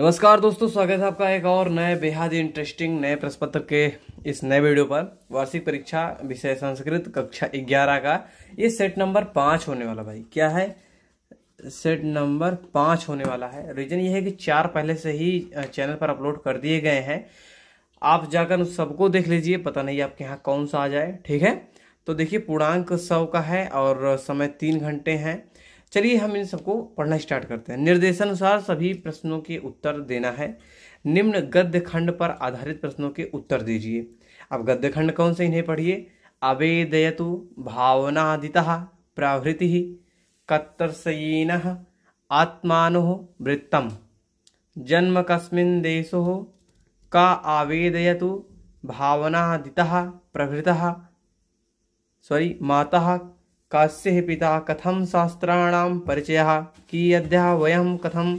नमस्कार दोस्तों स्वागत है आपका एक और नए बेहद इंटरेस्टिंग नए प्रश्न पत्र के इस नए वीडियो पर वार्षिक परीक्षा विषय संस्कृत कक्षा ग्यारह का ये सेट नंबर पांच होने वाला भाई क्या है सेट नंबर पांच होने वाला है रीजन ये है कि चार पहले से ही चैनल पर अपलोड कर दिए गए हैं आप जाकर उस सबको देख लीजिए पता नहीं आपके यहाँ कौन सा आ जाए ठीक है तो देखिए पूर्णांक सौ का है और समय तीन घंटे हैं चलिए हम इन सबको पढ़ना स्टार्ट करते हैं निर्देशानुसार सभी प्रश्नों के उत्तर देना है निम्न गद्य खंड पर आधारित प्रश्नों के उत्तर दीजिए अब गद्य खंड कौन से इन्हें पढ़िए अवेदयतु भावनादिता प्रभृति कत्तरसयीन आत्मा वृत्तम जन्म कस्मिन देशो का आवेदयतु भावनादिता प्रभृत सॉरी माता काश्यः पिता कथं शास्त्राणां परिचयः कीयद्यः वयं कथं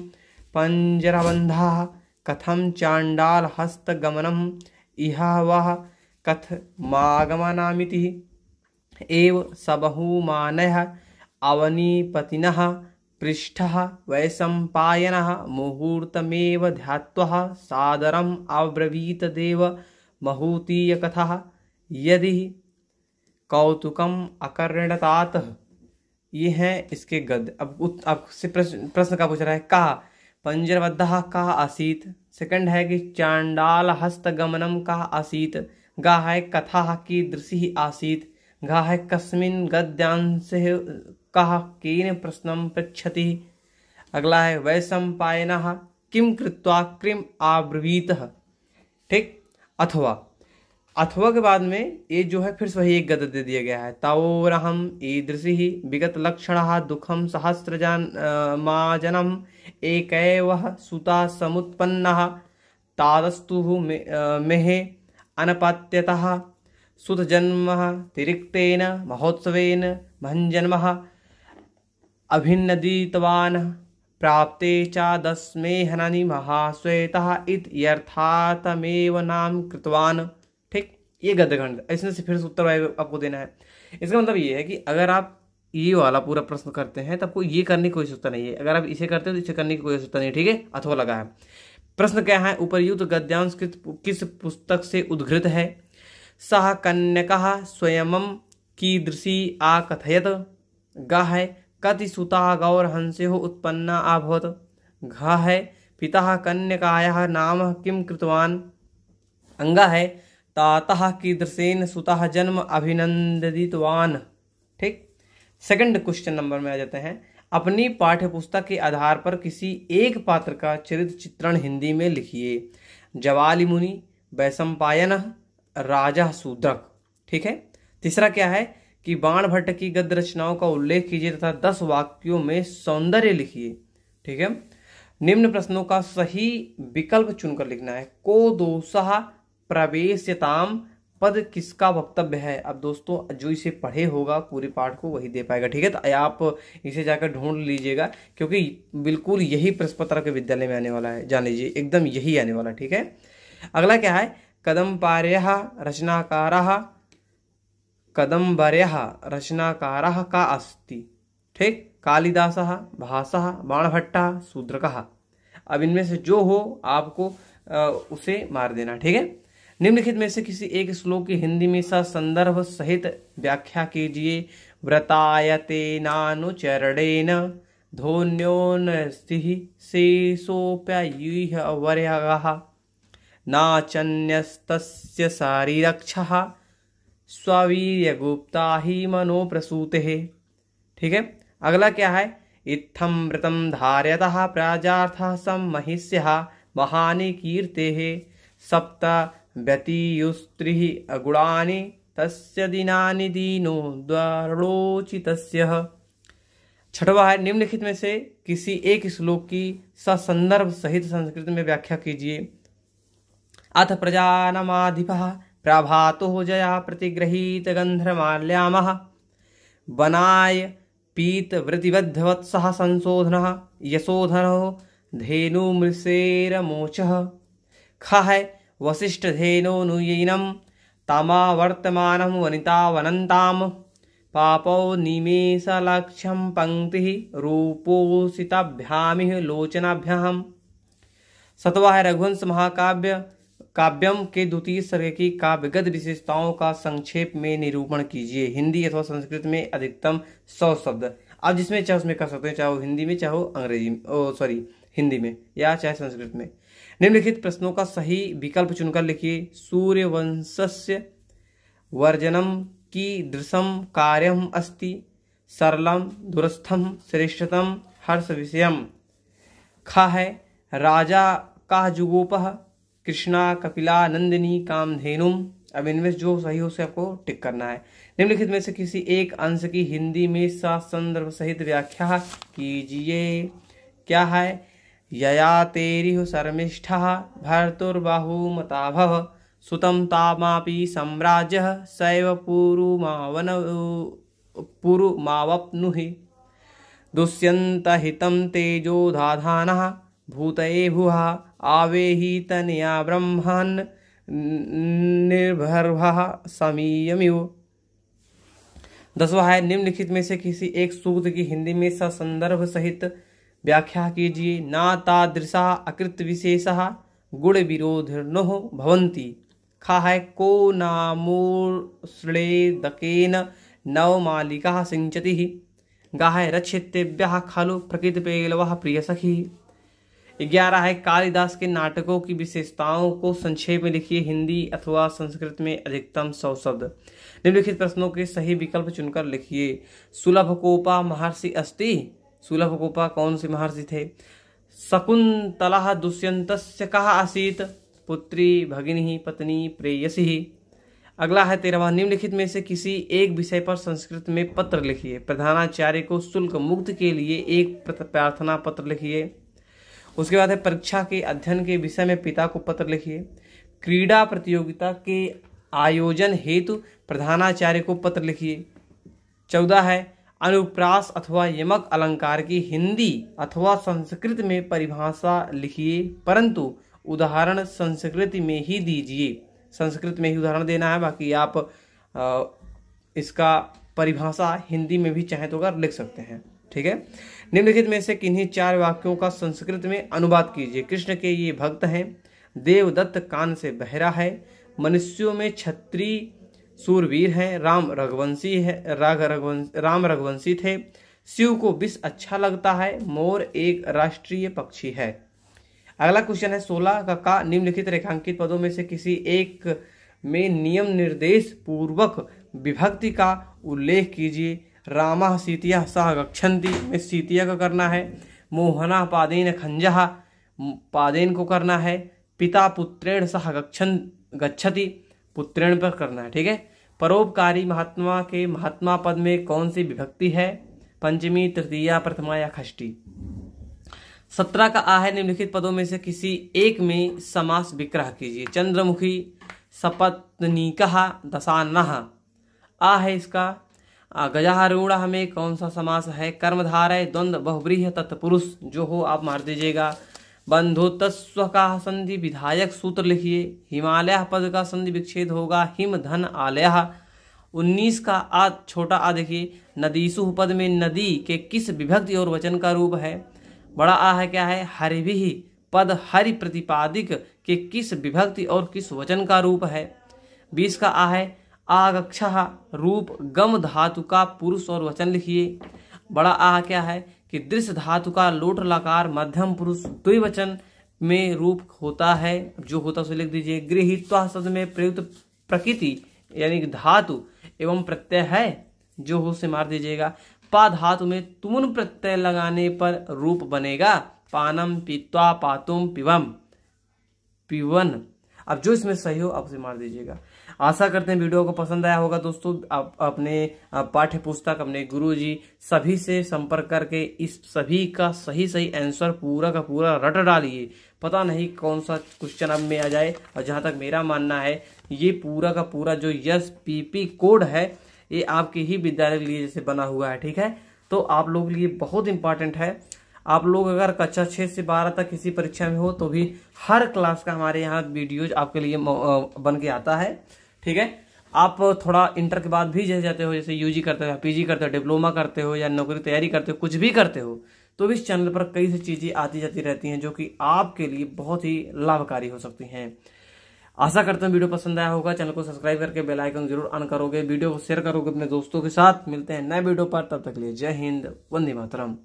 कथम कथं चाण्डालहस्तगमनम् इह वः कथमागमनामिति एव सबहुमान अवनीपति पृष्ठ वैशम्पायनः मुहूर्तमेव ध्यात्वः सादरम् अब्रवीतदेव महूतीयकथः यदि कौतुकम अकर्णतात ये हैं इसके गद अब आपसे प्रश्न प्रश्न का पूछ रहा है का पंजरबद्ध का आसीत सेकंड है कि चांडाल हस्तगमनम का आसीत गा है कथा की दृशि आसीत गा है कस्मिन गद्यांश कह कीन प्रश्नम पृछति अगला है वैसम्पायन किम कृत्वा क्रिम आब्रवीत ठीक अथवा अथवा के बाद में ये जो है फिर वही एक गद दे दिया गया है हम ईदृशी ही विगत लक्षण दुखम सहस्र जान जनम एक वह सुता समुत्पन्न तादस्तु मे, मेहे सुत जन्म तिरिक्तेन महोत्सवेन भंजन्म अभिन्नदीतवान प्राप्ते चादस्मेहननि महाश्वेतः इत्यर्थातमेव नाम कृतवान् ये गद्यखंड इसमें से फिर से उत्तर आपको देना है इसका मतलब ये है कि अगर आप ये वाला पूरा प्रश्न करते हैं तो आपको ये करने की कोई आवश्यकता नहीं है अगर आप इसे करते हैं तो इसे करने की कोई आवश्यकता नहीं ठीक है अथवा लगा है प्रश्न क्या है उपरयुक्त गद्यांश किस पुस्तक से उद्घृत है सह कन्या स्वयं कीदृशी आकथयत गा है कति सुता गौर हंसे हो उत्पन्ना अभवत घ है पिता कन्या नाम किम कृतवान अंगा है तातः कीदृशेन सुतः जन्म अभिनंदितवान ठीक सेकंड क्वेश्चन नंबर में आ जाते हैं अपनी पाठ्य पुस्तक के आधार पर किसी एक पात्र का चरित्र चित्रण हिंदी में लिखिए जवाली मुनि वैसंपायन राजा सूद्रक ठीक है तीसरा क्या है कि बाण भट्ट की गद्य रचनाओं का उल्लेख कीजिए तथा दस वाक्यों में सौंदर्य लिखिए ठीक है निम्न प्रश्नों का सही विकल्प चुनकर लिखना है को दोषा प्रवेशताम पद किसका वक्तव्य है अब दोस्तों जो इसे पढ़े होगा पूरे पाठ को वही दे पाएगा ठीक है तो आप इसे जाकर ढूंढ लीजिएगा क्योंकि बिल्कुल यही प्रश्नपत्र के विद्यालय में आने वाला है जान लीजिए एकदम यही आने वाला ठीक है अगला क्या है कदम पार्य रचनाकार कदम्बर्य रचनाकार का अस्ति ठीक कालिदास भाषा बाणभट्टा शूद्र अब इनमें से जो हो आपको उसे मार देना ठीक है निम्नलिखित में से किसी एक श्लोक की हिंदी में सा संदर्भ सहित व्याख्या कीजिए व्रतायते धोन्योन धोन्योन्नस्ति शेषोप्ययूह वर्यः नाचन्यस्तस्य स्वीर गुप्ता ही मनो प्रसूते ठीक है अगला क्या है इत्थम व्रतम धार्यत प्राजाथ सम महिष्य महानी कीर्ते सप्ता व्यतीयुस्त्रिः अगुणानि तस्य दिनानि दीनो द्वारोचित छठवा है निम्नलिखित में से किसी एक श्लोक की संदर्भ सहित संस्कृत में व्याख्या कीजिए अथ प्रजानमाधिप प्रभातो जया प्रतिगृहीत गंधर्माल्याम वनाय पीत वृतिबद्धवत्स संशोधन यशोधन धेनुमृषेरमोच ख है तमा वर्तमान वनिता वनताम पापौ निमेषलक्ष्यं पंक्ति रूपोषिताभ्यामिः लोचनाभ्यां सतवा है रघुवंश महाकाव्य काव्यम के द्वितीय सर्ग की काव्यगत विशेषताओं का संक्षेप में निरूपण कीजिए हिंदी अथवा संस्कृत में अधिकतम सौ शब्द अब जिसमें चाहे उसमें कर सकते हैं चाहे वो हिंदी में चाहे वो अंग्रेजी में सॉरी हिंदी में या चाहे संस्कृत में निम्नलिखित प्रश्नों का सही विकल्प चुनकर लिखिए सूर्यवंशस्य वर्जनम की दृशम कार्यम अस्ति सरलम दुरस्थम श्रेष्ठतम हर्ष विषयम ख है राजा का जुगोप कृष्णा कपिला नंदिनी कामधेनुम अब इनमें जो सही हो उसे आपको टिक करना है निम्नलिखित में से किसी एक अंश की हिंदी में सा संदर्भ सहित व्याख्या कीजिए क्या है ययातेरिह शर्मिष्ठः भर्तुर्बाहुमताभः सुतं तामापि साम्राज्य सैव पुरुमावन पुरुमावप्नुहि भूत तेजोधाधानः भूतये भुवः आवेहि तनया ब्रह्मन् निर्भर्भः समीयमिव दसवा है निम्नलिखित में से किसी एक सूत्र की हिंदी में संदर्भ सहित व्याख्या कीजिए ना तादृशा अकृत विशेषा गुण विरोध नो भवंती खा है को नव मालिका सिंचति गा है रक्षितेभ्य खलु प्रकृत पेलव प्रिय सखी ग्यारह है कालिदास के नाटकों की विशेषताओं को संक्षेप में लिखिए हिंदी अथवा संस्कृत में अधिकतम सौ शब्द निम्नलिखित प्रश्नों के सही विकल्प चुनकर लिखिए सुलभ कोपा महर्षि अस्ति सुलभ गोपा कौन से महर्षि थे शकुंतला दुष्यंत कहा आसीत पुत्री भगिनी पत्नी प्रेयसी अगला है तेरहवा निम्नलिखित में से किसी एक विषय पर संस्कृत में पत्र लिखिए प्रधानाचार्य को शुल्क मुक्त के लिए एक प्रार्थना पत्र लिखिए उसके बाद है परीक्षा के अध्ययन के विषय में पिता को पत्र लिखिए क्रीड़ा प्रतियोगिता के आयोजन हेतु प्रधानाचार्य को पत्र लिखिए चौदह है अनुप्रास अथवा यमक अलंकार की हिंदी अथवा संस्कृत में परिभाषा लिखिए परंतु उदाहरण संस्कृत में ही दीजिए संस्कृत में ही उदाहरण देना है बाकी आप इसका परिभाषा हिंदी में भी चाहे तो कर लिख सकते हैं ठीक है निम्नलिखित में से किन्हीं चार वाक्यों का संस्कृत में अनुवाद कीजिए कृष्ण के ये भक्त हैं देवदत्त कान से बहरा है मनुष्यों में छत्री सूरवीर हैं राम रघुवंशी है राघ रघुवंश राम रघुवंशी थे शिव को विष अच्छा लगता है मोर एक राष्ट्रीय पक्षी है अगला क्वेश्चन है सोलह का का निम्नलिखित रेखांकित पदों में से किसी एक में नियम निर्देश पूर्वक विभक्ति का उल्लेख कीजिए रामा सीतिया सह गक्षंती में सीतिया का करना है मोहना पादेन खंजहा पादेन को करना है पिता पुत्रेण सह गच्छन गच्छति पुत्रेण पर करना है ठीक है परोपकारी महात्मा के महात्मा पद में कौन सी विभक्ति है पंचमी तृतीया प्रथमा या खष्टी सत्रह का आ है निम्नलिखित पदों में से किसी एक में समास विग्रह कीजिए चंद्रमुखी सपत्नी कहा दशा आ है इसका गजारूढ़ में कौन सा समास है कर्मधारय द्वंद्व बहुब्रीह तत्पुरुष जो हो आप मार दीजिएगा बंधु का संधि विधायक सूत्र लिखिए हिमालय पद का संधि विच्छेद होगा हिम धन आलय उन्नीस का आ छोटा आ देखिए नदीसु पद में नदी के किस विभक्ति और वचन का रूप है बड़ा आ है क्या है हरिभि पद हरि प्रतिपादिक के किस विभक्ति और किस वचन का रूप है बीस का आ है आगक्ष रूप गम धातु का पुरुष और वचन लिखिए बड़ा आ क्या है कि दृश्य धातु का लोट लाकार मध्यम पुरुष द्विवचन में रूप होता है जो होता उसे लिख दीजिए गृहित्व शब्द में प्रयुक्त प्रकृति यानी धातु एवं प्रत्यय है जो हो से मार दीजिएगा पा धातु में तुमन प्रत्यय लगाने पर रूप बनेगा पानम पीतवा पातुम पिवम पिवन अब जो इसमें सही हो आप उसे मार दीजिएगा आशा करते हैं वीडियो को पसंद आया होगा दोस्तों आप अपने पाठ्य पुस्तक अपने गुरु जी सभी से संपर्क करके इस सभी का सही सही आंसर पूरा का पूरा रट डालिए पता नहीं कौन सा क्वेश्चन अब में आ जाए और जहाँ तक मेरा मानना है ये पूरा का पूरा जो यस पी कोड है ये आपके ही विद्यालय के लिए जैसे बना हुआ है ठीक है तो आप लोग के लिए बहुत इंपॉर्टेंट है आप लोग अगर कक्षा छः से बारह तक किसी परीक्षा में हो तो भी हर क्लास का हमारे यहाँ वीडियोज आपके लिए बन के आता है ठीक है आप थोड़ा इंटर के बाद भी जैसे जाते हो जैसे यूजी करते हो पीजी करते हो डिप्लोमा करते हो या नौकरी तैयारी करते हो कुछ भी करते हो तो भी इस चैनल पर कई सी चीज़ें आती जाती रहती हैं जो कि आपके लिए बहुत ही लाभकारी हो सकती हैं आशा करता हैं वीडियो पसंद आया होगा चैनल को सब्सक्राइब करके बेल आइकन जरूर ऑन करोगे वीडियो को शेयर करोगे अपने दोस्तों के साथ मिलते हैं नए वीडियो पर तब तक लिए जय हिंद वंदे मातरम